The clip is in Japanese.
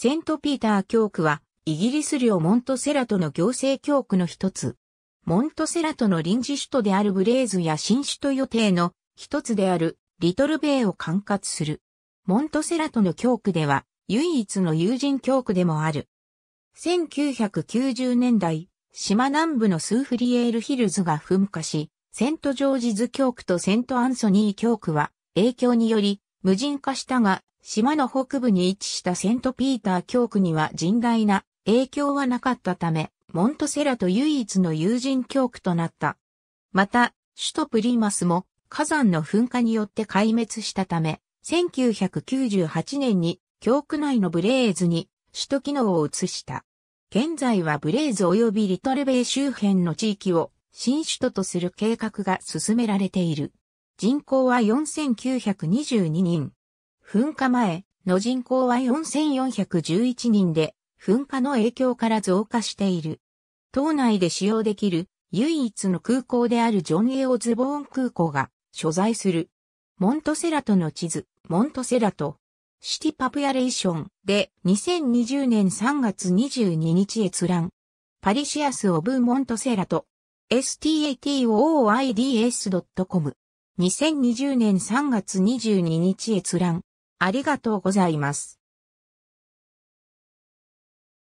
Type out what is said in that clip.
セントピーター教区は、イギリス領モントセラトの行政教区の一つ。モントセラトの臨時首都であるブレーズや新首都予定の一つであるリトルベイを管轄する。モントセラトの教区では唯一の友人教区でもある。1990年代、島南部のスーフリエールヒルズが噴火し、セントジョージズ教区とセントアンソニー教区は影響により無人化したが島の北部に位置したセントピーター教区には甚大な影響はなかったため、モントセラと唯一の友人教区となった。また、首都プリマスも火山の噴火によって壊滅したため、1998年に教区内のブレーズに首都機能を移した。現在はブレーズ及びリトルベイ周辺の地域を新首都とする計画が進められている。人口は4922人。噴火前の人口は4411人で、噴火の影響から増加している。島内で使用できる唯一の空港であるジョン・エオズボーン空港が所在する。モントセラトの地図、モントセラト。シティパプヤレーションで2020年3月22日閲覧。パリシアス・オブ・モントセラト。statooids.com。2020年3月22日閲覧。ありがとうございます。